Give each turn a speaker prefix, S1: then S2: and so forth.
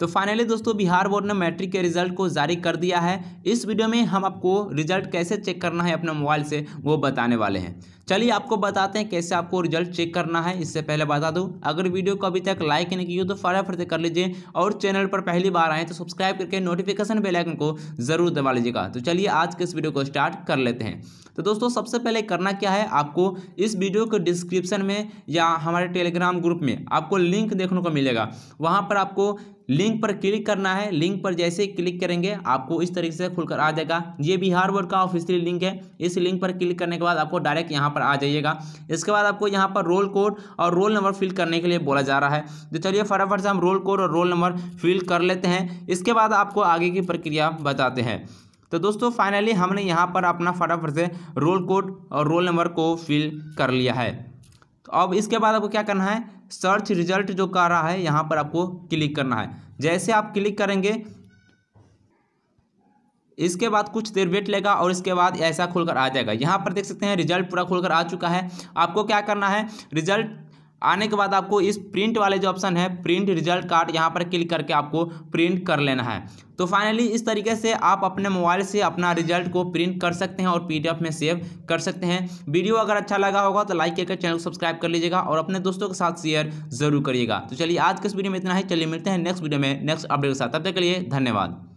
S1: तो फाइनली दोस्तों बिहार बोर्ड ने मैट्रिक के रिजल्ट को जारी कर दिया है इस वीडियो में हम आपको रिजल्ट कैसे चेक करना है अपने मोबाइल से वो बताने वाले हैं चलिए आपको बताते हैं कैसे आपको रिजल्ट चेक करना है इससे पहले बता दूं अगर वीडियो को अभी तक लाइक नहीं की हो तो फटाफट से कर लीजिए और चैनल पर पहली बार आए तो सब्सक्राइब करके नोटिफिकेशन बेलाइकन को जरूर दबा लीजिएगा तो चलिए आज के इस वीडियो को स्टार्ट कर लेते हैं तो दोस्तों सबसे पहले करना क्या है आपको इस वीडियो के डिस्क्रिप्शन में या हमारे टेलीग्राम ग्रुप में आपको लिंक देखने को मिलेगा वहाँ पर आपको लिंक पर क्लिक करना है लिंक पर जैसे ही क्लिक करेंगे आपको इस तरीके से खुलकर आ जाएगा ये बिहार बोर्ड का ऑफिशियल लिंक है इस लिंक पर क्लिक करने के बाद आपको डायरेक्ट यहाँ पर आ जाइएगा इसके बाद आपको यहाँ पर रोल कोड और रोल नंबर फिल करने के लिए बोला जा रहा है तो चलिए फटाफट से हम रोल कोड और रोल नंबर फिल कर लेते हैं इसके बाद आपको आगे की प्रक्रिया बताते हैं तो दोस्तों फाइनली हमने यहाँ पर अपना फटाफट से रोल कोड और रोल नंबर को फिल कर लिया है तो अब इसके बाद आपको क्या करना है सर्च रिजल्ट जो कर रहा है यहाँ पर आपको क्लिक करना है जैसे आप क्लिक करेंगे इसके बाद कुछ देर वेट लेगा और इसके बाद ऐसा खुलकर आ जाएगा यहाँ पर देख सकते हैं रिजल्ट पूरा खुलकर आ चुका है आपको क्या करना है रिजल्ट आने के बाद आपको इस प्रिंट वाले जो ऑप्शन है प्रिंट रिजल्ट कार्ड यहाँ पर क्लिक करके आपको प्रिंट कर लेना है तो फाइनली इस तरीके से आप अपने मोबाइल से अपना रिजल्ट को प्रिंट कर सकते हैं और पीडीएफ में सेव कर सकते हैं वीडियो अगर अच्छा लगा होगा तो लाइक करके चैनल को सब्सक्राइब कर लीजिएगा और अपने दोस्तों के साथ शेयर जरूर करिएगा तो चलिए आज के इस वीडियो में इतना ही चलिए मिलते हैं नेक्स्ट वीडियो में नेक्स्ट अपडेट के साथ तब तक के लिए धन्यवाद